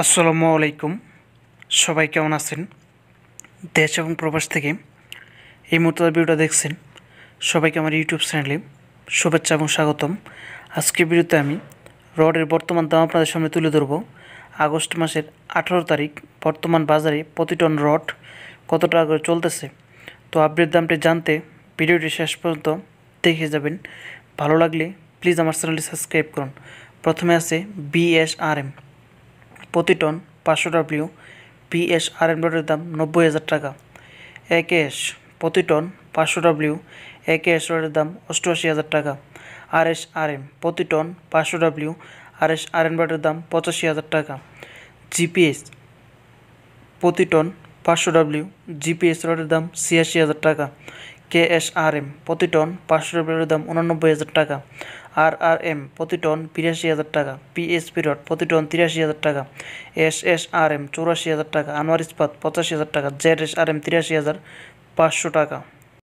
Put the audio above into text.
আসসালামু আলাইকুম সবাই কেমন আছেন দেশ এবং প্রবাস থেকে এই মুহূর্তে ভিডিওটা দেখছেন সবাইকে আমার ইউটিউব চ্যানেলে শুভেচ্ছা এবং স্বাগতম আজকে ভিডিওতে আমি রডের বর্তমান দাম আপনাদের সামনে তুলে ধরব আগস্ট মাসের আঠারো তারিখ বর্তমান বাজারে প্রতি টন রড কত টাকা করে চলতেছে তো আপডেট দামটি জানতে ভিডিওটি শেষ পর্যন্ত দেখে যাবেন ভালো লাগলে প্লিজ আমার চ্যানেলটি সাবস্ক্রাইব করুন প্রথমে আছে বিএসআরএম প্রতি টন পাঁচশো ডাব্লিউ পিএস আর এন ব্লেডের দাম নব্বই হাজার টাকা একেএস প্রতি টন পাঁচশো ডাব্লিউ একেএস রডের দাম অষ্টআশি হাজার টাকা আর এস আর এম প্রতি টন পাঁচশো ডাব্লিউ আর এস আর এন ব্লেডের দাম পঁচাশি হাজার টাকা জিপিএস প্রতি টন পাঁচশো ডাব্লিউ জিপিএস রডের দাম ছিয়াশি হাজার টাকা কে এস আর এম প্রতি টন পাঁচশো রুপির দাম উনানব্বই হাজার টাকা আর আর এম প্রতি টন বিরাশি হাজার টাকা পিএসপি রড প্রতি টন তিরাশি হাজার টাকা এস এস আর এম চৌরাশি হাজার টাকা আনোয়ার ইস্পাত পঁচাশি হাজার টাকা জেড এস আর এম তিরাশি হাজার পাঁচশো টাকা